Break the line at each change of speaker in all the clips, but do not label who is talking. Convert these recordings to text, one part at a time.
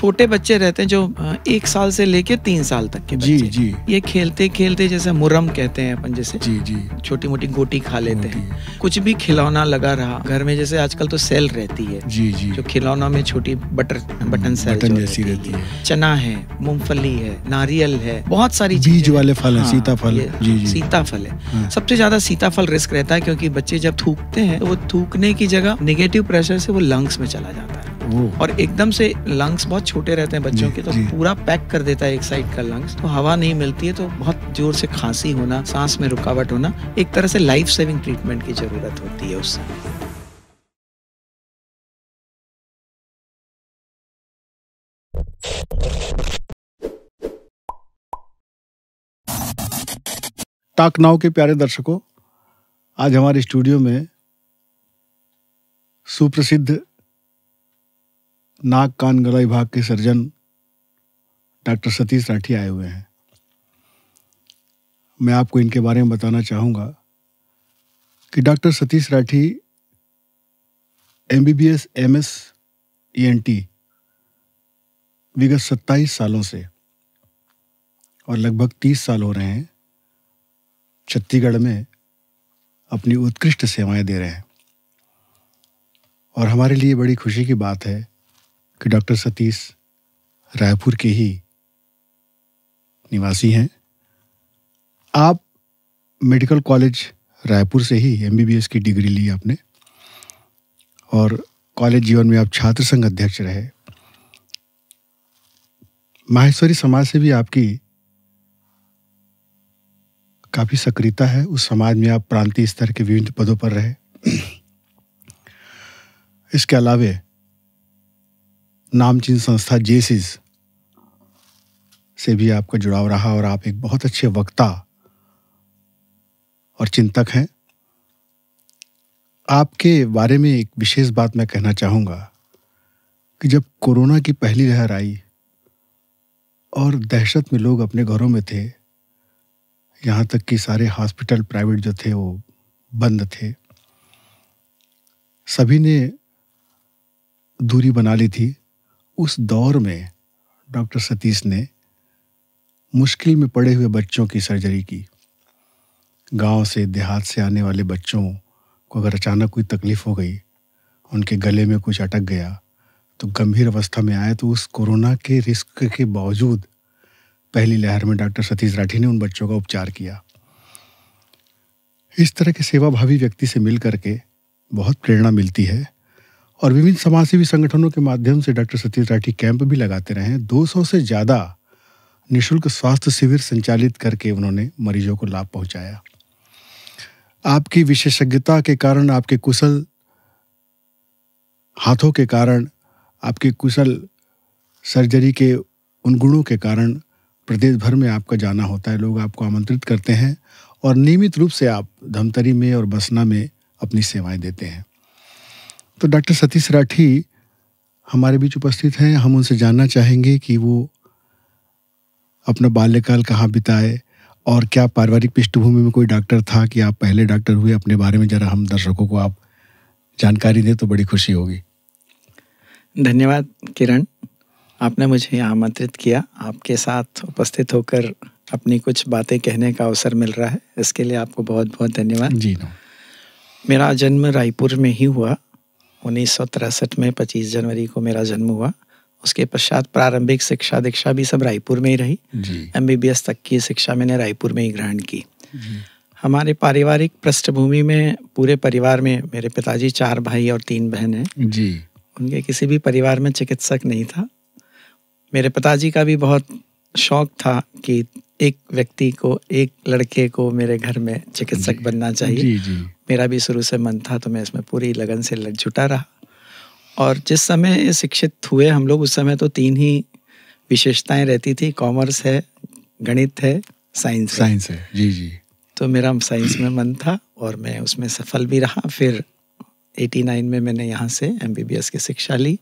छोटे बच्चे रहते हैं जो एक साल से लेके तीन साल तक के जी जी ये खेलते खेलते जैसे मुरम कहते हैं अपन जैसे जी जी छोटी मोटी गोटी खा लेते हैं कुछ भी खिलौना लगा रहा घर में जैसे आजकल तो सेल रहती है जी जी जो खिलौना में छोटी बटर बटन सेल बटन जैसी रहती है चना है मूंगफली है नारियल है बहुत
सारी चीज वाले फल है हाँ, सीताफल जी जी
सीताफल है हाँ। सबसे ज्यादा सीताफल रिस्क रहता है क्योंकि बच्चे जब थूकते हैं तो वो थूकने की जगह निगेटिव प्रेशर से वो लंग्स में चला जाता है और एकदम से लंग्स बहुत छोटे रहते हैं बच्चों के तो पूरा पैक कर देता है एक साइड का लंग्स तो हवा नहीं मिलती है तो बहुत जोर से खांसी होना सांस में रुकावट होना एक तरह से लाइफ सेविंग ट्रीटमेंट की जरूरत होती है उससे
समय के प्यारे दर्शकों आज हमारे स्टूडियो में सुप्रसिद्ध नाक कान गला विभाग के सर्जन डॉक्टर सतीश राठी आए हुए हैं मैं आपको इनके बारे में बताना चाहूँगा कि doctor Satish Rathi M B B S M S E N T विगत सत्ताईस सालों से और लगभग तीस साल हो रहे हैं छत्तीसगढ़ में अपनी उत्कृष्ट सेवाएं दे रहे हैं और हमारे लिए बड़ी खुशी की बात है कि डॉक्टर सतीश रायपुर के ही निवासी हैं आप मेडिकल कॉलेज रायपुर से ही एमबीबीएस की डिग्री ली आपने और कॉलेज जीवन में आप छात्र संघ अध्यक्ष रहे माहेश्वरी समाज से भी आपकी काफ़ी सक्रियता है उस समाज में आप प्रांतीय स्तर के विभिन्न पदों पर रहे इसके अलावे नामचीन संस्था जेसिस से भी आपका जुड़ाव रहा और आप एक बहुत अच्छे वक्ता और चिंतक हैं आपके बारे में एक विशेष बात मैं कहना चाहूँगा कि जब कोरोना की पहली लहर आई और दहशत में लोग अपने घरों में थे यहाँ तक कि सारे हॉस्पिटल प्राइवेट जो थे वो बंद थे सभी ने दूरी बना ली थी उस दौर में डॉक्टर सतीश ने मुश्किल में पड़े हुए बच्चों की सर्जरी की गांव से देहात से आने वाले बच्चों को अगर अचानक कोई तकलीफ हो गई उनके गले में कुछ अटक गया तो गंभीर अवस्था में आए तो उस कोरोना के रिस्क के बावजूद पहली लहर में डॉक्टर सतीश राठी ने उन बच्चों का उपचार किया इस तरह के सेवाभावी व्यक्ति से मिल करके बहुत प्रेरणा मिलती है और विभिन्न समाजसेवी संगठनों के माध्यम से डॉक्टर सतीश राठी कैंप भी लगाते रहे 200 से ज़्यादा निशुल्क स्वास्थ्य शिविर संचालित करके उन्होंने मरीजों को लाभ पहुंचाया आपकी विशेषज्ञता के कारण आपके कुशल हाथों के कारण आपके कुशल सर्जरी के उन गुणों के कारण प्रदेश भर में आपका जाना होता है लोग आपको आमंत्रित करते हैं और नियमित रूप से आप धमतरी में और बसना में अपनी सेवाएं देते हैं तो डॉक्टर सतीश राठी हमारे बीच उपस्थित हैं हम उनसे जानना चाहेंगे कि वो अपना बाल्यकाल कहाँ बिताए और क्या पारिवारिक पृष्ठभूमि में कोई डॉक्टर था कि आप पहले डॉक्टर हुए अपने बारे में ज़रा हम दर्शकों को आप जानकारी दें तो बड़ी खुशी होगी
धन्यवाद किरण आपने मुझे आमंत्रित किया आपके साथ उपस्थित होकर अपनी कुछ बातें कहने का अवसर मिल रहा है इसके लिए आपको बहुत बहुत धन्यवाद जी मेरा जन्म रायपुर में ही हुआ उन्नीस में 25 जनवरी को मेरा जन्म हुआ उसके पश्चात प्रारंभिक शिक्षा दीक्षा भी सब रायपुर में ही रही एम तक की शिक्षा मैंने रायपुर में ही ग्रहण की हमारे पारिवारिक पृष्ठभूमि में पूरे परिवार में मेरे पिताजी चार भाई और तीन बहन हैं जी उनके किसी भी परिवार में चिकित्सक नहीं था मेरे पिताजी का भी बहुत शौक था कि एक व्यक्ति को एक लड़के को मेरे घर में चिकित्सक बनना चाहिए जी, जी। मेरा भी शुरू से मन था तो मैं इसमें पूरी लगन से लग जुटा रहा और जिस समय शिक्षित हुए हम लोग उस समय तो तीन ही विशेषताएं रहती थी कॉमर्स है गणित है साइंस साइंस है।, है जी जी तो मेरा साइंस में मन था और मैं उसमें सफल भी रहा फिर 89 में मैंने यहाँ से एम की शिक्षा ली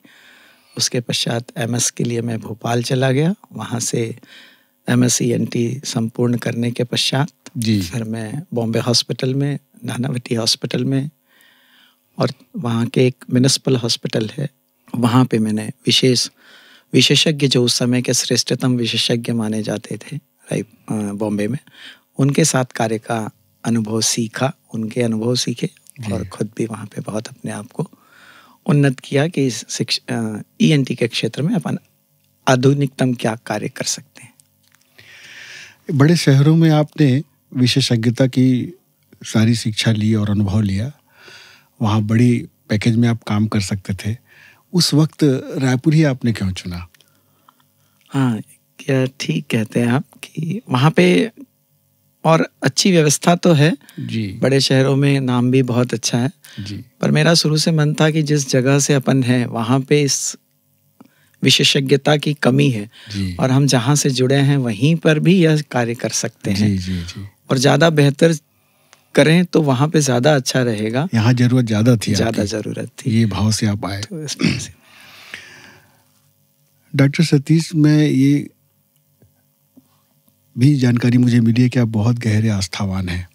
उसके पश्चात एम के लिए मैं भोपाल चला गया वहाँ से एम एस e संपूर्ण करने के पश्चात जी फिर मैं बॉम्बे हॉस्पिटल में नानावटी हॉस्पिटल में और वहाँ के एक म्यूनसिपल हॉस्पिटल है वहाँ पे मैंने विशेष विशेषज्ञ जो उस समय के श्रेष्ठतम विशेषज्ञ माने जाते थे राइट बॉम्बे में उनके साथ कार्य का अनुभव सीखा उनके अनुभव सीखे और ख़ुद भी वहाँ पे बहुत अपने आप को उन्नत किया कि इस शिक्षा ई एन e टी के क्षेत्र में अपन आधुनिकतम क्या कार्य कर सकते हैं
बड़े शहरों में आपने विशेषज्ञता की सारी शिक्षा ली और अनुभव लिया वहाँ बड़ी पैकेज में आप काम कर सकते थे उस वक्त रायपुर ही आपने क्यों चुना
हाँ क्या ठीक कहते हैं आप कि वहाँ पे और अच्छी व्यवस्था तो है जी बड़े शहरों में नाम भी बहुत अच्छा है जी पर मेरा शुरू से मन था कि जिस जगह से अपन है वहाँ पे इस विशेषज्ञता की कमी है और हम जहाँ से जुड़े हैं वहीं पर भी यह कार्य कर सकते हैं जी, जी, और ज़्यादा बेहतर करें तो वहाँ पे ज़्यादा अच्छा रहेगा
यहाँ जरूरत ज़्यादा थी ज़्यादा ज़रूरत थी ये भाव से आप आए तो डॉक्टर सतीश मैं ये भी जानकारी मुझे मिली है कि आप बहुत गहरे आस्थावान हैं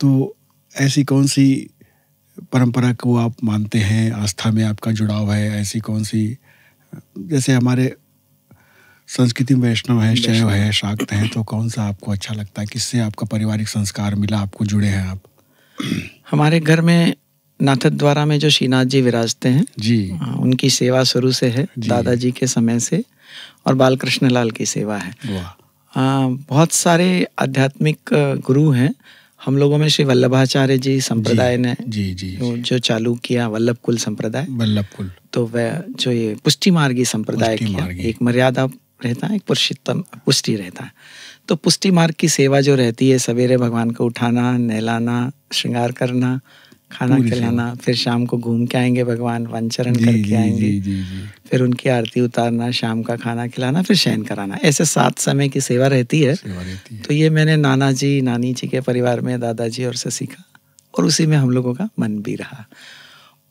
तो ऐसी कौन सी परंपरा को आप मानते हैं आस्था में आपका जुड़ाव है ऐसी कौन सी जैसे हमारे संस्कृति में वैष्णव है शैव है शाक्त हैं तो कौन सा आपको अच्छा लगता है किससे आपका
पारिवारिक संस्कार मिला
आपको जुड़े हैं आप
हमारे घर में नाथद द्वारा में जो श्रीनाथ जी विराजते हैं जी उनकी सेवा शुरू से है दादाजी के समय से और बालकृष्ण लाल की सेवा है आ, बहुत सारे आध्यात्मिक गुरु हैं हम लोगों में श्री वल्लभाचार्य जी संप्रदाय ने जी जी, जी जो चालू किया वल्लभ कुल संप्रदाय वल्लभ कुल तो वह जो ये पुष्टि मार्गी संप्रदाय की एक मर्यादा रहता है एक पुरुषोत्तम पुष्टि रहता है तो पुष्टि मार्ग की सेवा जो रहती है सवेरे भगवान को उठाना नहलाना श्रृंगार करना खाना खिलाना फिर शाम को घूम के आएंगे भगवान वंचरण करके आएंगे जी, जी, जी. फिर उनकी आरती उतारना शाम का खाना खिलाना फिर शयन कराना ऐसे सात समय की सेवा रहती है, सेवा रहती है। तो ये मैंने नाना जी नानी जी के परिवार में दादाजी और से सीखा और उसी में हम लोगों का मन भी रहा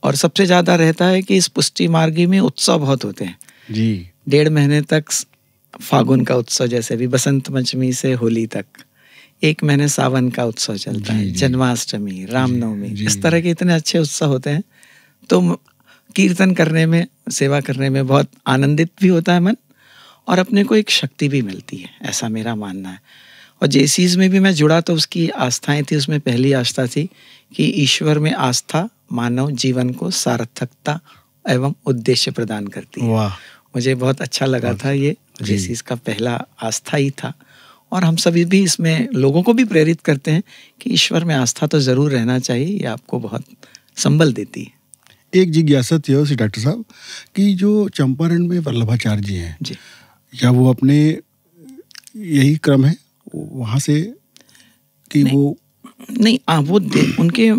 और सबसे ज़्यादा रहता है कि इस पुष्टि मार्गी में उत्सव बहुत होते हैं जी डेढ़ महीने तक फागुन का उत्सव जैसे भी बसंत पंचमी से होली तक एक महीने सावन का उत्सव चलता है जन्माष्टमी रामनवमी इस तरह के इतने अच्छे उत्सव होते हैं तो कीर्तन करने में सेवा करने में बहुत आनंदित भी होता है मन और अपने को एक शक्ति भी मिलती है ऐसा मेरा मानना है और जेसीज में भी मैं जुड़ा तो उसकी आस्थाएं थी उसमें पहली आस्था थी कि ईश्वर में आस्था मानव जीवन को सार्थकता एवं उद्देश्य प्रदान करती है मुझे बहुत अच्छा लगा था ये जेसीज का पहला आस्था ही था और हम सभी भी इसमें लोगों को भी प्रेरित करते हैं कि ईश्वर में आस्था तो ज़रूर रहना चाहिए ये आपको बहुत संबल देती है
एक जिज्ञासा थी उसी डॉक्टर साहब कि जो चंपारण में वल्लभाचार्य जी हैं जी या वो अपने यही क्रम है वहाँ से
कि नहीं, वो नहीं आ, वो उनके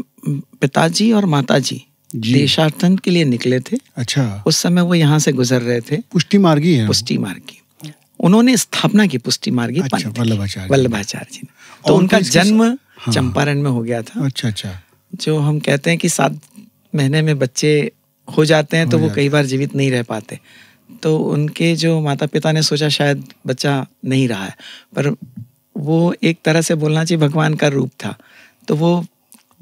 पिताजी और माताजी देशार्थन के लिए निकले थे अच्छा उस समय वो यहाँ से गुजर रहे थे पुष्टि मार्गी है पुष्टि मार्गी उन्होंने स्थापना की पुष्टि मार्गी अच्छा, वल्लभाचार्य जी ने तो उनका जन्म हाँ। चंपारण में हो गया था अच्छा अच्छा जो हम कहते हैं कि सात महीने में बच्चे हो जाते हैं तो वो कई बार जीवित नहीं रह पाते तो उनके जो माता पिता ने सोचा शायद बच्चा नहीं रहा है पर वो एक तरह से बोलना चाहिए भगवान का रूप था तो वो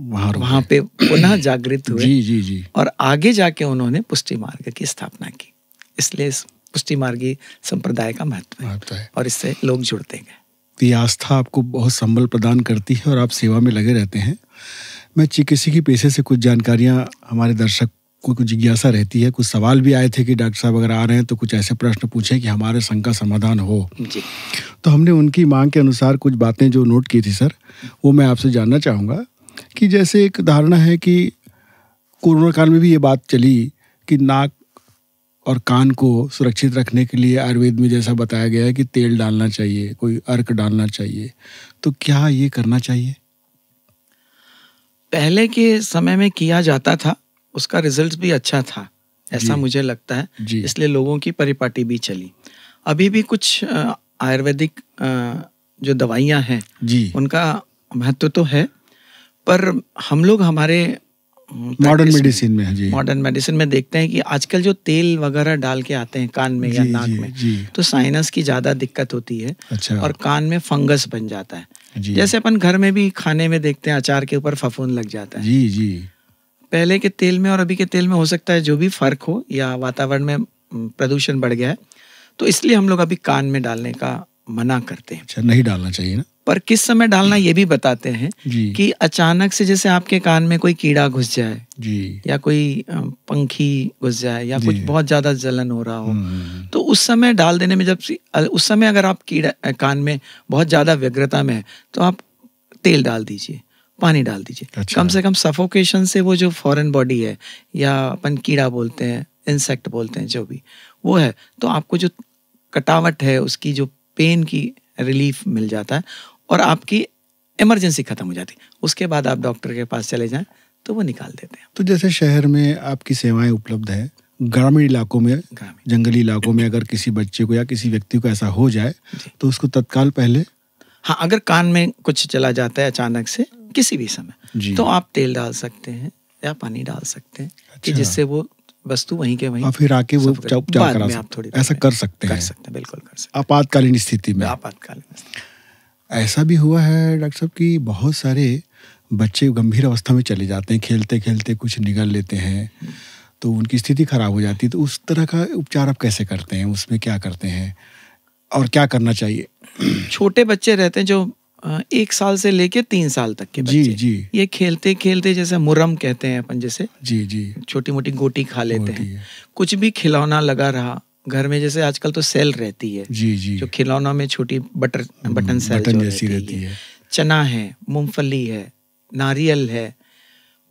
वहाँ वहाँ पे पुनः जागृत हुए जी जी जी और आगे जाके उन्होंने पुष्टि मार्ग की स्थापना की इसलिए पुष्टि मार्गी संप्रदाय का महत्व है।, है और इससे लोग जुड़ते हैं
ये आस्था आपको बहुत संबल प्रदान करती है और आप सेवा में लगे रहते हैं मैं चिकित्सकी पेशे से कुछ जानकारियाँ हमारे दर्शक को कुछ जिज्ञासा रहती है कुछ सवाल भी आए थे कि डॉक्टर साहब अगर आ रहे हैं तो कुछ ऐसे प्रश्न पूछें कि हमारे संघ का समाधान हो जी तो हमने उनकी मांग के अनुसार कुछ बातें जो नोट की थी सर वो मैं आपसे जानना चाहूँगा कि जैसे एक धारणा है कि कोरोना काल में भी ये बात चली कि नाक और कान को सुरक्षित रखने के लिए आयुर्वेद में जैसा बताया गया है कि तेल डालना चाहिए कोई अर्क डालना चाहिए तो क्या ये करना चाहिए
पहले के समय में किया जाता था उसका रिजल्ट भी अच्छा था ऐसा मुझे लगता है इसलिए लोगों की परिपाटी भी चली अभी भी कुछ आयुर्वेदिक जो दवाइयां हैं जी उनका महत्व तो है पर हम लोग हमारे
मॉडर्न मेडिसिन में जी मॉडर्न
मेडिसिन में देखते हैं कि आजकल जो तेल वगैरह डाल के आते हैं कान में या नाक में तो साइनस की ज्यादा दिक्कत होती है अच्छा। और कान में फंगस बन जाता है जैसे अपन घर में भी खाने में देखते हैं अचार के ऊपर फफून लग जाता है जी जी पहले के तेल में और अभी के तेल में हो सकता है जो भी फर्क हो या वातावरण में प्रदूषण बढ़ गया है तो इसलिए हम लोग अभी कान में डालने का मना करते हैं अच्छा
नहीं डालना चाहिए ना
पर किस समय डालना ये भी बताते हैं कि अचानक से जैसे आपके कान में कोई कीड़ा घुस जाए जी या कोई पंखी घुस जाए या कुछ बहुत ज्यादा जलन हो रहा हो हम्म, हम्म, हम्म। तो उस समय डाल देने में जब उस समय अगर आप कीड़ा कान में बहुत ज्यादा व्यग्रता में है तो आप तेल डाल दीजिए पानी डाल दीजिए अच्छा। कम से कम सफोकेशन से वो जो फॉरेन बॉडी है या अपन कीड़ा बोलते हैं इंसेक्ट बोलते हैं जो भी वो है तो आपको जो कटावट है उसकी जो पेन की रिलीफ मिल जाता है और आपकी इमरजेंसी खत्म हो जाती उसके बाद आप डॉक्टर के पास चले जाएं तो वो निकाल देते
हैं तो जैसे शहर में आपकी सेवाएं उपलब्ध है ग्रामीण इलाकों में जंगली इलाकों में अगर किसी बच्चे को या किसी व्यक्ति को ऐसा हो जाए तो उसको तत्काल पहले हाँ
अगर कान में कुछ चला जाता है अचानक से किसी भी समय तो आप तेल डाल सकते हैं या पानी डाल सकते हैं अच्छा। कि जिससे वो वस्तु वहीं के वहीं फिर आके वो उपचार करा सकते
ऐसा कर सकते हैं कर सकते हैं बिल्कुल कर सकते हैं आपातकालीन स्थिति में आपातकालीन ऐसा भी हुआ है डॉक्टर साहब कि बहुत सारे बच्चे गंभीर अवस्था में चले जाते हैं खेलते खेलते कुछ निगल लेते हैं तो उनकी स्थिति खराब हो जाती है तो उस तरह का उपचार आप कैसे करते हैं उसमें क्या करते हैं और क्या करना चाहिए
छोटे बच्चे रहते हैं जो एक साल से लेके तीन साल तक के बच्चे। जी जी ये खेलते खेलते जैसे मुरम कहते हैं अपन जैसे जी जी छोटी मोटी गोटी खा लेते हैं कुछ भी खिलौना लगा रहा घर में जैसे आजकल तो सेल रहती है जी जी जो खिलौना में छोटी बटर हम्म, बटन सेल बटन जैसी रहती, रहती है।, है चना है मूंगफली है नारियल है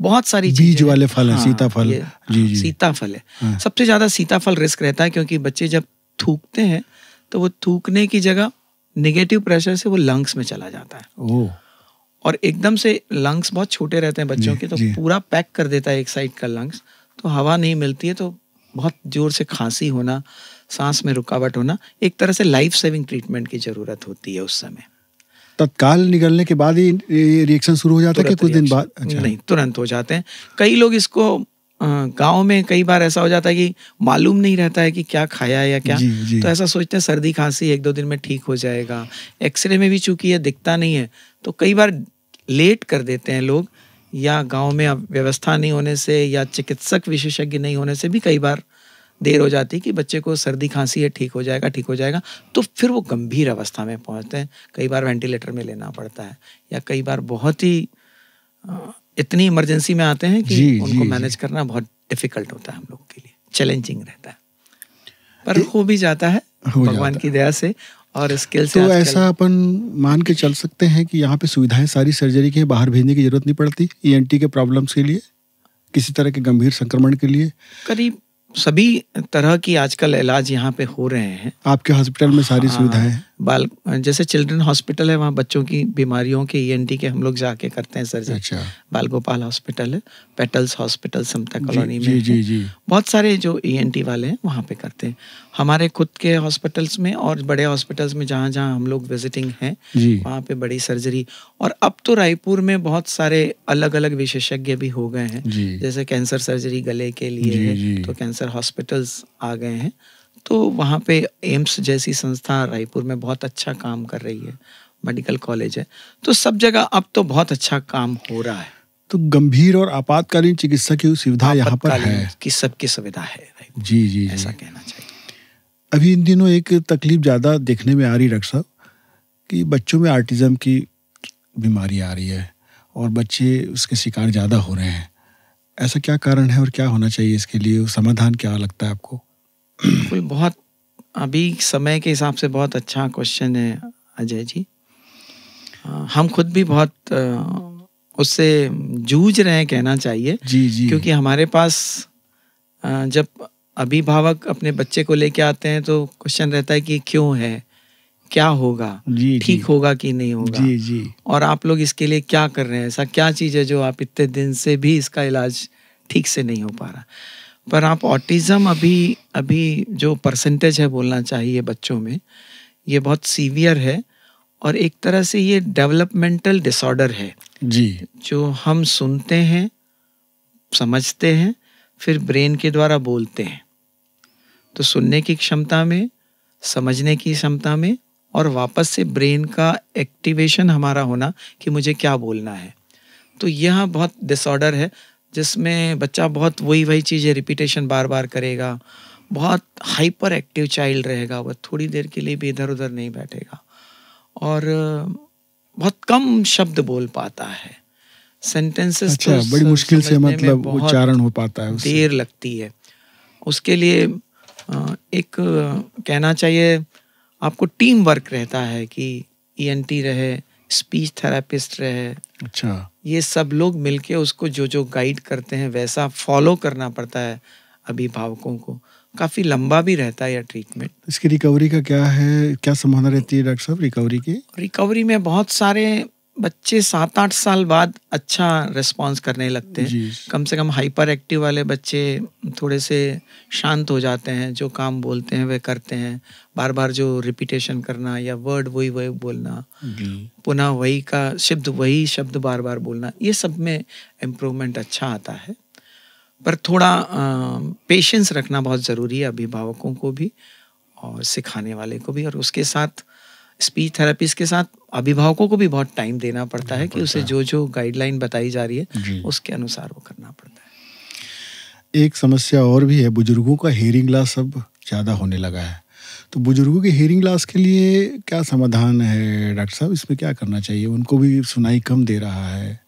बहुत सारी बीज वाले फल हाँ, है सीताफल जी हाँ, जी सीताफल है हाँ। सबसे ज्यादा सीताफल रिस्क रहता है क्योंकि बच्चे जब थूकते हैं तो वो थूकने की जगह निगेटिव प्रेशर से वो लंग्स में चला जाता है ओ। और एकदम से लंग्स बहुत छोटे रहते हैं बच्चों के तो पूरा पैक कर देता है एक साइड का लंग्स तो हवा नहीं मिलती है तो बहुत ज़ोर से खांसी होना सांस में रुकावट होना एक तरह से लाइफ सेविंग ट्रीटमेंट की ज़रूरत होती है उस समय
तत्काल निकलने के बाद ही रिएक्शन शुरू हो जाता है कुछ दिन बाद अच्छा। नहीं
तुरंत हो जाते हैं कई लोग इसको गांव में कई बार ऐसा हो जाता है कि मालूम नहीं रहता है कि क्या खाया है या क्या जी, जी। तो ऐसा सोचते हैं सर्दी खांसी एक दो दिन में ठीक हो जाएगा एक्सरे में भी चूंकि ये दिखता नहीं है तो कई बार लेट कर देते हैं लोग या गांव में व्यवस्था नहीं होने से या चिकित्सक विशेषज्ञ नहीं होने से भी कई बार देर हो जाती है कि बच्चे को सर्दी खांसी है ठीक हो जाएगा ठीक हो जाएगा तो फिर वो गंभीर अवस्था में पहुंचते हैं कई बार वेंटिलेटर में लेना पड़ता है या कई बार बहुत ही इतनी इमरजेंसी में आते हैं कि जी, उनको मैनेज करना बहुत डिफिकल्ट होता है हम लोग के लिए चैलेंजिंग रहता है पर हो भी जाता है भगवान की दया से और स्किल तो ऐसा
अपन मान के चल सकते हैं कि यहाँ पे सुविधाएं सारी सर्जरी की बाहर भेजने की जरूरत नहीं पड़ती ई e के प्रॉब्लम्स के लिए किसी तरह के गंभीर
संक्रमण के लिए करीब सभी तरह की आजकल इलाज यहाँ पे हो रहे हैं
आपके हॉस्पिटल में सारी हाँ, सुविधाएं हैं
बाल जैसे चिल्ड्रन हॉस्पिटल है वहाँ बच्चों की बीमारियों के ई e के हम लोग जाके करते हैं सर्जरी अच्छा। बाल गोपाल हॉस्पिटल है पेटल्स हॉस्पिटल समता कॉलोनी में जी, जी, जी। बहुत सारे जो ई e वाले हैं वहाँ पे करते हैं हमारे खुद के हॉस्पिटल्स में और बड़े हॉस्पिटल्स में जहाँ जहाँ हम लोग विजिटिंग हैं वहाँ पे बड़ी सर्जरी और अब तो रायपुर में बहुत सारे अलग अलग विशेषज्ञ भी हो गए हैं जैसे कैंसर सर्जरी गले के लिए तो कैंसर हॉस्पिटल्स आ गए हैं तो वहाँ पे एम्स जैसी संस्था रायपुर में बहुत अच्छा काम कर रही है मेडिकल कॉलेज है तो सब जगह अब तो बहुत अच्छा काम हो रहा है
तो गंभीर और आपातकालीन चिकित्सा की सुविधा यहाँ पर है की सबकी सुविधा है जी जी ऐसा जी। कहना चाहिए अभी इन दिनों एक तकलीफ ज़्यादा देखने में आ रही डॉक्टर साहब कि बच्चों में आर्टिज्म की बीमारी आ रही है और बच्चे उसके शिकार ज़्यादा हो रहे हैं ऐसा क्या कारण है और क्या होना चाहिए इसके लिए समाधान क्या लगता है आपको कोई बहुत
अभी समय के हिसाब से बहुत अच्छा क्वेश्चन है अजय जी हम खुद भी बहुत उससे जूझ रहे हैं कहना चाहिए जी जी क्योंकि हमारे पास जब अभिभावक अपने बच्चे को लेके आते हैं तो क्वेश्चन रहता है कि क्यों है क्या होगा ठीक होगा कि नहीं होगा जी जी और आप लोग इसके लिए क्या कर रहे हैं ऐसा क्या चीज़ है जो आप इतने दिन से भी इसका इलाज ठीक से नहीं हो पा रहा पर आप ऑटिज्म अभी अभी जो परसेंटेज है बोलना चाहिए बच्चों में ये बहुत सीवियर है और एक तरह से ये डेवलपमेंटल डिसऑर्डर है जी जो हम सुनते हैं समझते हैं फिर ब्रेन के द्वारा बोलते हैं तो सुनने की क्षमता में समझने की क्षमता में और वापस से ब्रेन का एक्टिवेशन हमारा होना कि मुझे क्या बोलना है तो यह बहुत डिसऑर्डर है जिसमें बच्चा बहुत वही वही चीज़ें रिपीटेशन बार बार करेगा बहुत हाइपर एक्टिव चाइल्ड रहेगा वह थोड़ी देर के लिए भी इधर उधर नहीं बैठेगा और बहुत कम शब्द बोल पाता है सेंटेंसेस अच्छा, तो बड़ी मुश्किल से मतलब उच्चारण हो पाता है उसे। देर लगती है उसके लिए एक कहना चाहिए आपको टीम वर्क रहता है कि ई e रहे स्पीच थेरेपिस्ट रहे अच्छा ये सब लोग मिलके उसको जो जो गाइड करते हैं वैसा फॉलो करना पड़ता है अभिभावकों को काफ़ी लंबा भी रहता है यह ट्रीटमेंट
इसकी रिकवरी का क्या है क्या संभावना रहती है डॉक्टर साहब रिकवरी की
रिकवरी में बहुत सारे बच्चे सात आठ साल बाद अच्छा रिस्पॉन्स करने लगते हैं कम से कम हाइपर एक्टिव वाले बच्चे थोड़े से शांत हो जाते हैं जो काम बोलते हैं वे करते हैं बार बार जो रिपीटेशन करना या वर्ड वही वही बोलना पुनः वही का शब्द वही शब्द बार बार बोलना ये सब में इम्प्रूवमेंट अच्छा आता है पर थोड़ा पेशेंस रखना बहुत ज़रूरी है अभिभावकों को भी और सिखाने वाले को भी और उसके साथ स्पीच थेरेपिस्ट के साथ अभिभावकों को भी बहुत टाइम देना पड़ता है कि उसे जो जो गाइडलाइन बताई जा रही है उसके अनुसार वो करना पड़ता
है एक समस्या और भी है बुजुर्गों का हेयरिंग लॉस अब ज़्यादा होने लगा है तो बुजुर्गों के हेयरिंग लॉस के लिए क्या समाधान है डॉक्टर साहब इसमें क्या करना चाहिए उनको भी सुनाई कम दे रहा है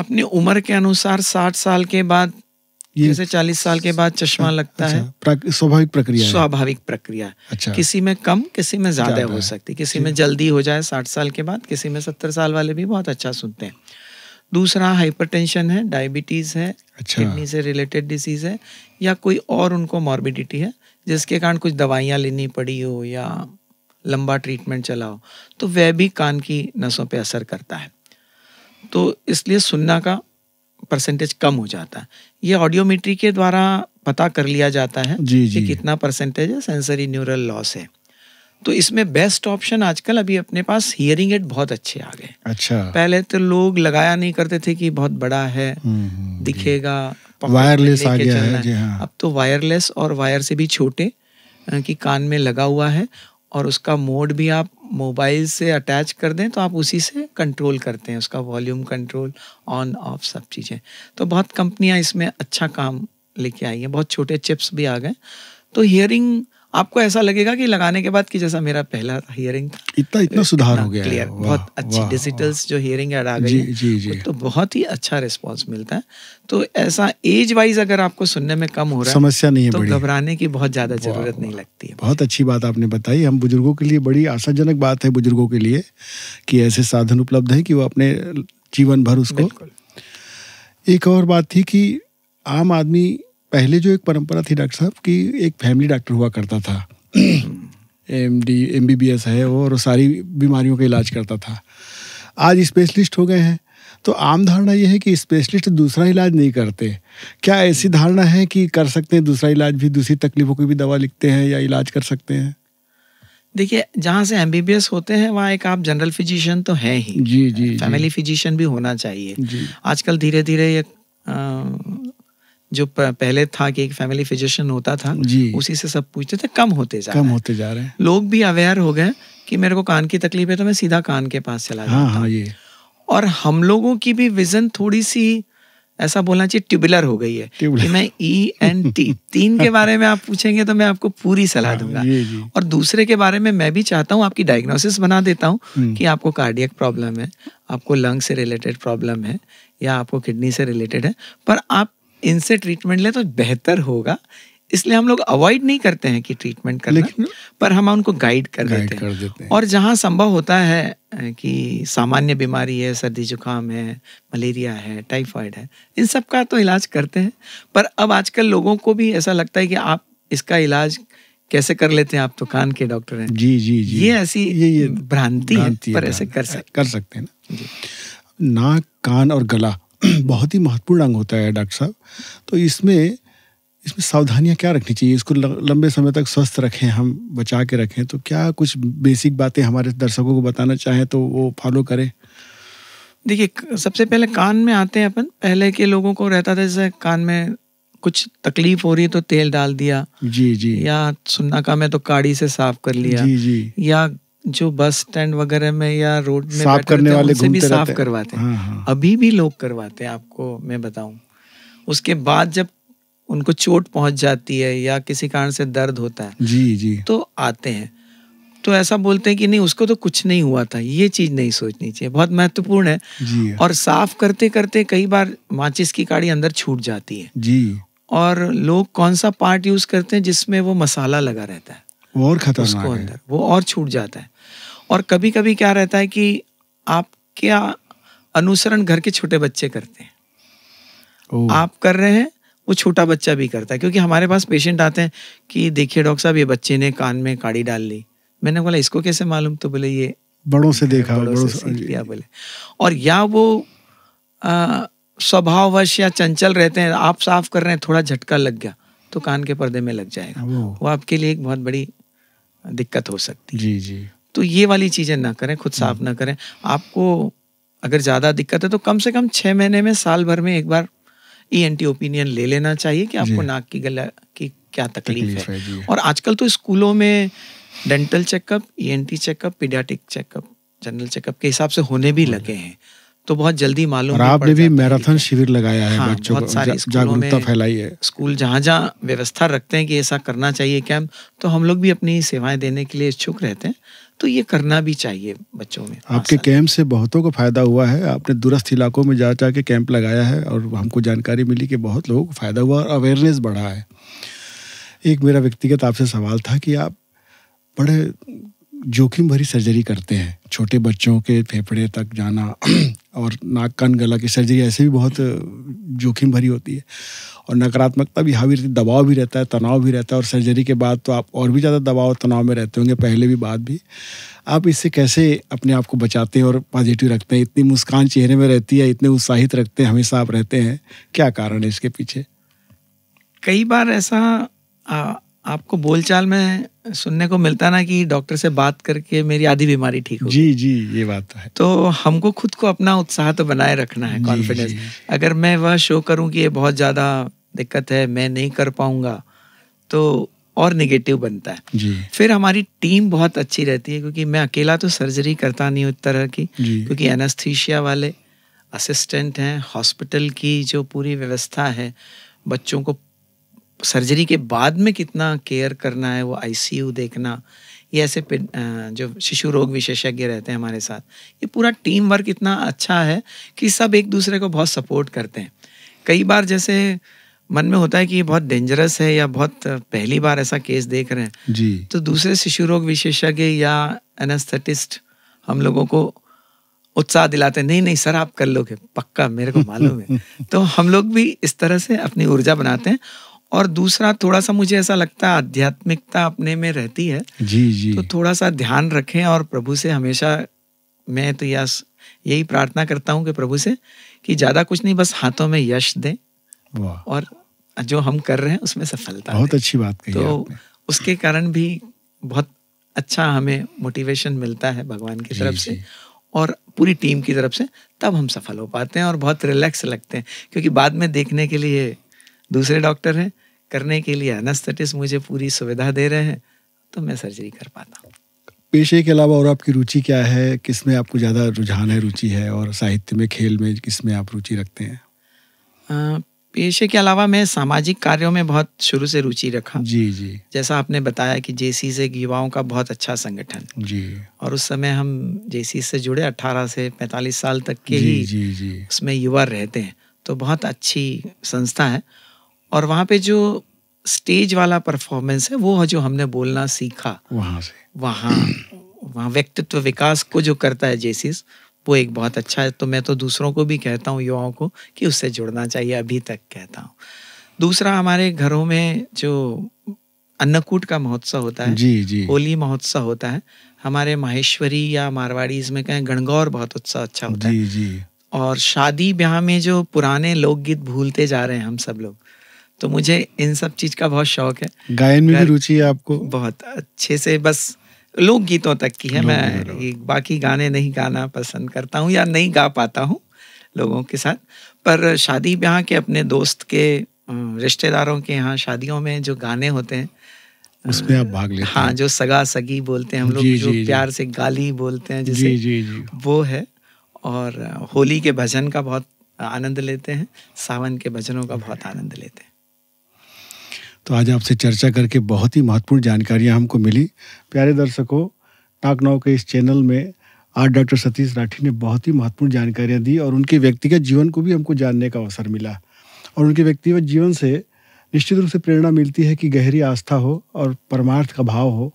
अपनी उम्र के अनुसार साठ साल के बाद जैसे चालीस साल के बाद चश्मा अच्छा, लगता अच्छा,
है स्वाभाविक प्रक्रिया
स्वाभाविक प्रक्रिया अच्छा। किसी में कम किसी में ज्यादा हो सकती किसी में जल्दी हो जाए साठ साल के बाद किसी में सत्तर साल वाले भी बहुत अच्छा सुनते हैं दूसरा हाइपरटेंशन है डायबिटीज है अच्छा। किडनी से रिलेटेड डिजीज है या कोई और उनको मॉर्बिडिटी है जिसके कारण कुछ दवाइयाँ लेनी पड़ी हो या लंबा ट्रीटमेंट चला हो तो वह भी कान की नसों पे असर करता है तो इसलिए सुनना का परसेंटेज कम हो जाता है ये ऑडियोमेट्री के द्वारा पता कर लिया जाता है जी, जी. कि कितना परसेंटेज है सेंसरी न्यूरल लॉस है तो इसमें बेस्ट ऑप्शन आजकल अभी अपने पास हियरिंग एड बहुत अच्छे आ गए अच्छा पहले तो लोग लगाया नहीं करते थे कि बहुत बड़ा है हम्म, हम्म, दिखेगा वायरलेस आ गया है, जी हाँ। अब तो वायरलेस और वायर से भी छोटे कि कान में लगा हुआ है और उसका मोड भी आप मोबाइल से अटैच कर दें तो आप उसी से कंट्रोल करते हैं उसका वॉल्यूम कंट्रोल ऑन ऑफ सब चीज़ें तो बहुत कंपनियां इसमें अच्छा काम लेके आई हैं बहुत छोटे चिप्स भी आ गए तो हियरिंग आपको ऐसा लगेगा कि लगाने के बाद कि जैसा मेरा पहला हियरिंग था
इतना इतना सुधार हो गया क्लियर बहुत
अच्छी डिजिटल्स जो हियरिंग एड आ गई जी, जी, जी. तो बहुत ही अच्छा रिस्पांस मिलता है तो ऐसा एज वाइज अगर आपको सुनने में कम हो रहा है समस्या नहीं है तो घबराने की बहुत ज्यादा जरूरत नहीं लगती
है बहुत अच्छी बात आपने बताई हम बुजुर्गों के लिए बड़ी आशाजनक बात है बुजुर्गों के लिए कि ऐसे साधन उपलब्ध है कि वो अपने जीवन भर उसको एक और बात थी कि आम आदमी पहले जो एक परंपरा थी डॉक्टर साहब कि एक फैमिली डॉक्टर हुआ करता था M D M B B S है और सारी बीमारियों का इलाज करता था आज स्पेशलिस्ट हो गए हैं तो आम धारणा यह है कि स्पेशलिस्ट दूसरा इलाज नहीं करते क्या ऐसी धारणा है कि कर सकते हैं दूसरा इलाज भी दूसरी तकलीफों की भी दवा लिखते हैं या इलाज कर सकते
हैं देखिए जहाँ से एम होते हैं वहाँ एक आप जनरल फिजिशियन तो हैं ही जी जी फैमिली फिजिशियन भी होना चाहिए आजकल धीरे धीरे ये जो पहले था कि एक फैमिली फिजिशियन होता था जी उसी से सब पूछते थे कम होते जा कम
होते जा रहे हैं
लोग भी अवेयर हो गए कि मेरे को कान की तकलीफ है तो मैं सीधा कान के पास चला हाँ, हाँ, ये और हम लोगों की भी विजन थोड़ी सी ऐसा बोलना चाहिए ट्यूबुलर हो गई है कि मैं ई एन टी तीन के बारे में आप पूछेंगे तो मैं आपको पूरी सलाह हाँ, दूंगा ये, ये। और दूसरे के बारे में मैं भी चाहता हूँ आपकी डायग्नोसिस बना देता हूँ हम्म। कि आपको कार्डियक प्रॉब्लम है आपको लंग से रिलेटेड प्रॉब्लम है या आपको किडनी से रिलेटेड है पर आप इनसे ट्रीटमेंट लें तो बेहतर होगा इसलिए हम लोग अवॉइड नहीं करते हैं कि ट्रीटमेंट करना पर हम उनको गाइड कर, गाइड देते, कर हैं। देते हैं और जहाँ संभव होता है कि सामान्य बीमारी है सर्दी जुकाम है मलेरिया है टाइफाइड है इन सब का तो इलाज करते हैं पर अब आजकल लोगों को भी ऐसा लगता है कि आप इसका इलाज कैसे कर लेते हैं आप तो कान के डॉक्टर हैं जी जी जी ये ऐसी ये, ये भ्रांति है पर ऐसे कर सकते कर सकते हैं
ना नाक कान और गला बहुत ही महत्वपूर्ण अंग होता है डॉक्टर साहब तो इसमें इसमें सावधानियां क्या रखनी चाहिए इसको लंबे समय तक स्वस्थ रखें हम बचा के रखें तो क्या कुछ बेसिक बातें हमारे दर्शकों को बताना चाहें तो वो फॉलो करें
देखिए सबसे पहले कान में आते हैं अपन पहले के लोगों को रहता था जैसे कान में कुछ तकलीफ हो रही है तो तेल डाल दिया जी जी या सुन्ना का मैं तो काड़ी से साफ कर लिया जी जी या जो बस स्टैंड वगैरह में या रोड में साफ करने वाले उनसे भी साफ करवाते हैं हाँ, हाँ। अभी भी लोग करवाते हैं आपको मैं बताऊं उसके बाद जब उनको चोट पहुंच जाती है या किसी कारण से दर्द होता है जी जी तो आते हैं तो ऐसा बोलते हैं कि नहीं उसको तो कुछ नहीं हुआ था ये चीज नहीं सोचनी चाहिए बहुत महत्वपूर्ण है जी और साफ करते करते कई बार माचिस की काड़ी अंदर छूट जाती है जी और लोग कौन सा पार्ट यूज करते हैं जिसमें वो मसाला लगा रहता है वो और खतरनाक उसको अंदर वो और छूट जाता है और कभी कभी क्या रहता है कि क्या अनुसरण घर के छोटे बच्चे करते हैं आप कर रहे हैं वो छोटा बच्चा भी करता है क्योंकि हमारे पास पेशेंट आते हैं कि देखिए डॉक्टर साहब ये बच्चे ने कान में काड़ी डाल ली मैंने बोला इसको कैसे मालूम तो बोले ये
बड़ों से देखा बड़ों, बड़ों से, से हाँ लिया बोले
और या वो स्वभाववश या चंचल रहते हैं आप साफ कर रहे हैं थोड़ा झटका लग गया तो कान के पर्दे में लग जाएगा वो आपके लिए एक बहुत बड़ी दिक्कत हो सकती है जी जी तो ये वाली चीज़ें ना करें खुद साफ हम्म। ना करें आपको अगर ज़्यादा दिक्कत है तो कम से कम छह महीने में साल भर में एक बार ई एन टी ओपिनियन ले लेना चाहिए कि आपको नाक की गला की क्या तकलीफ, तकलीफ है, और आजकल तो स्कूलों में dental checkup E N T checkup paediatric checkup general checkup के हिसाब से होने भी लगे हैं तो बहुत जल्दी मालूम आपने भी
मैराथन शिविर लगाया है हाँ, बच्चों बहुत सारे जागरूकता फैलाई है
स्कूल जहाँ जहाँ व्यवस्था रखते हैं कि ऐसा करना चाहिए कैम्प तो हम लोग भी अपनी सेवाएं देने के लिए इच्छुक रहते हैं तो ये करना भी चाहिए बच्चों में
हाँ, आपके कैंप से बहुतों को फायदा हुआ है आपने दूरस्थ इलाकों में जा जा के कैंप लगाया है और हमको जानकारी मिली कि बहुत लोगों को फायदा हुआ और अवेयरनेस बढ़ा है एक मेरा व्यक्तिगत आपसे सवाल था कि आप बड़े जोखिम भरी सर्जरी करते हैं छोटे बच्चों के फेफड़े तक जाना और नाक कान गला की सर्जरी ऐसे भी बहुत जोखिम भरी होती है और नकारात्मकता भी हावी रहती दबाव भी रहता है तनाव भी रहता है और सर्जरी के बाद तो आप और भी ज़्यादा दबाव और तनाव में रहते होंगे पहले भी बाद भी आप इससे कैसे अपने आप को बचाते हैं और पॉजिटिव रखते हैं इतनी मुस्कान चेहरे में रहती है इतने उत्साहित रखते हैं हमेशा आप रहते हैं क्या कारण है इसके पीछे
कई बार ऐसा आपको बोलचाल में सुनने को मिलता ना कि डॉक्टर से बात करके मेरी आधी बीमारी ठीक हो जी जी ये बात तो है तो हमको खुद को अपना उत्साह तो बनाए रखना है कॉन्फिडेंस अगर मैं वह शो करूं कि ये बहुत ज़्यादा दिक्कत है मैं नहीं कर पाऊंगा तो और निगेटिव बनता है जी। फिर हमारी टीम बहुत अच्छी रहती है क्योंकि मैं अकेला तो सर्जरी करता नहीं हूँ तरह की क्योंकि एनास्थीशिया वाले असिस्टेंट हैं हॉस्पिटल की जो पूरी व्यवस्था है बच्चों को सर्जरी के बाद में कितना केयर करना है वो आईसीयू देखना ये ऐसे जो शिशु रोग विशेषज्ञ रहते हैं हमारे साथ ये पूरा टीम वर्क इतना अच्छा है कि सब एक दूसरे को बहुत सपोर्ट करते हैं कई बार जैसे मन में होता है कि ये बहुत डेंजरस है या बहुत पहली बार ऐसा केस देख रहे हैं जी तो दूसरे शिशु रोग विशेषज्ञ या एनेस्थेटिस्ट हम लोगों को उत्साह दिलाते हैं नहीं नहीं सर आप कर लोगे पक्का मेरे को मालूम है तो हम लोग भी इस तरह से अपनी ऊर्जा बनाते हैं और दूसरा थोड़ा सा मुझे ऐसा लगता है आध्यात्मिकता अपने में रहती है जी जी तो थोड़ा सा ध्यान रखें और प्रभु से हमेशा मैं तो यस यही प्रार्थना करता हूँ कि प्रभु से कि ज़्यादा कुछ नहीं बस हाथों में यश दें और जो हम कर रहे हैं उसमें सफलता
बहुत अच्छी बात कही तो
आपने। उसके कारण भी बहुत अच्छा हमें मोटिवेशन मिलता है भगवान की तरफ से और पूरी टीम की तरफ से तब हम सफल हो पाते हैं और बहुत रिलैक्स लगते हैं क्योंकि बाद में देखने के लिए दूसरे डॉक्टर हैं करने के लिए एनास्थेटिस्ट मुझे पूरी सुविधा दे रहे हैं तो मैं सर्जरी कर पाता हूँ
पेशे के अलावा और आपकी रुचि क्या है किस में आपको ज़्यादा रुझान है रुचि है और साहित्य में खेल में किस में आप रुचि रखते हैं
आ, पेशे के अलावा मैं सामाजिक कार्यों में बहुत शुरू से रुचि रखा जी जी जैसा आपने बताया कि जेसी से युवाओं का बहुत अच्छा संगठन जी और उस समय हम जेसी से जुड़े 18 से 45 साल तक के जी, ही जी, जी। उसमें युवा रहते हैं तो बहुत अच्छी संस्था है और वहां पे जो स्टेज वाला परफॉर्मेंस है वो जो हमने बोलना सीखा वहां से वहां वहां व्यक्तित्व विकास को जो करता है जेसिस वो एक बहुत अच्छा है तो मैं तो दूसरों को भी कहता हूँ युवाओं को कि उससे जुड़ना चाहिए अभी तक कहता हूँ दूसरा हमारे घरों में जो अन्नकूट का महोत्सव होता है जी जी होली महोत्सव होता है हमारे माहेश्वरी या मारवाड़ी इसमें कहें गणगौर बहुत उत्सव अच्छा होता जी, है जी जी और शादी ब्याह में जो पुराने लोकगीत भूलते जा रहे हैं हम सब लोग तो मुझे इन सब चीज़ का बहुत शौक है
गायन में भी रुचि है आपको बहुत
अच्छे से बस लोक गीतों तक की है मैं बाकी गाने नहीं गाना पसंद करता हूँ या नहीं गा पाता हूँ लोगों के साथ पर शादी ब्याह के अपने दोस्त के रिश्तेदारों के यहाँ शादियों में जो गाने होते हैं उसमें आप भाग लेते हाँ जो सगा सगी बोलते हैं हम लोग जो जी, प्यार से गाली बोलते हैं जिसे जी, जी, जी। वो है और होली के भजन का बहुत आनंद लेते हैं सावन के भजनों का बहुत आनंद लेते हैं
तो आज आपसे चर्चा करके बहुत ही महत्वपूर्ण जानकारियाँ हमको मिली प्यारे दर्शकों टाक नाव के इस चैनल में आज डॉक्टर सतीश राठी ने बहुत ही महत्वपूर्ण जानकारियाँ दी और उनके व्यक्तिगत जीवन को भी हमको जानने का अवसर मिला और उनके व्यक्तिगत जीवन से निश्चित रूप से प्रेरणा मिलती है कि गहरी आस्था हो और परमार्थ का भाव हो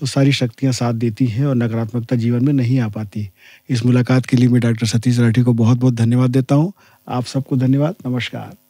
तो सारी शक्तियाँ साथ देती हैं और नकारात्मकता जीवन में नहीं आ पाती इस मुलाकात के लिए मैं डॉक्टर सतीश राठी को बहुत बहुत धन्यवाद देता हूँ आप सबको धन्यवाद नमस्कार